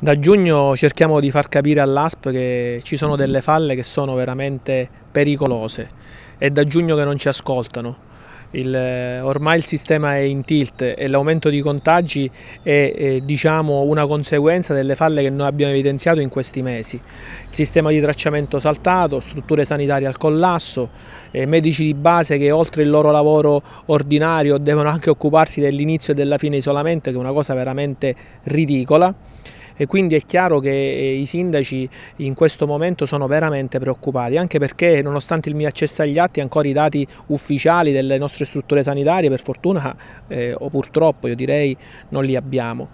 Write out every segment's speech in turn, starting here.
Da giugno cerchiamo di far capire all'ASP che ci sono delle falle che sono veramente pericolose. È da giugno che non ci ascoltano. Il, ormai il sistema è in tilt e l'aumento di contagi è, è diciamo, una conseguenza delle falle che noi abbiamo evidenziato in questi mesi. Il sistema di tracciamento saltato, strutture sanitarie al collasso, eh, medici di base che oltre il loro lavoro ordinario devono anche occuparsi dell'inizio e della fine isolamento che è una cosa veramente ridicola e quindi è chiaro che eh, i sindaci in questo momento sono veramente preoccupati, anche perché nonostante il mio accesso agli atti, ancora i dati ufficiali delle nostre strutture sanitarie per fortuna eh, o purtroppo io direi non li abbiamo.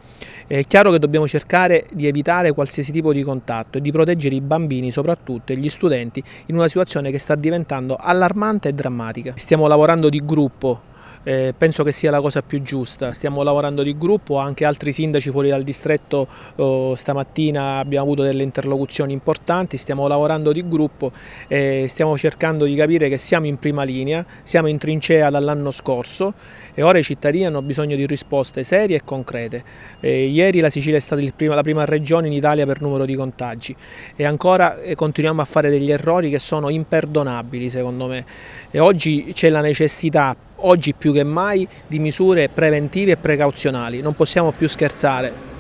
È chiaro che dobbiamo cercare di evitare qualsiasi tipo di contatto e di proteggere i bambini soprattutto e gli studenti in una situazione che sta diventando allarmante e drammatica. Stiamo lavorando di gruppo eh, penso che sia la cosa più giusta. Stiamo lavorando di gruppo, anche altri sindaci fuori dal distretto oh, stamattina abbiamo avuto delle interlocuzioni importanti, stiamo lavorando di gruppo e stiamo cercando di capire che siamo in prima linea, siamo in trincea dall'anno scorso e ora i cittadini hanno bisogno di risposte serie e concrete. Eh, ieri la Sicilia è stata prima, la prima regione in Italia per numero di contagi e ancora eh, continuiamo a fare degli errori che sono imperdonabili secondo me e oggi c'è la necessità oggi più che mai di misure preventive e precauzionali, non possiamo più scherzare,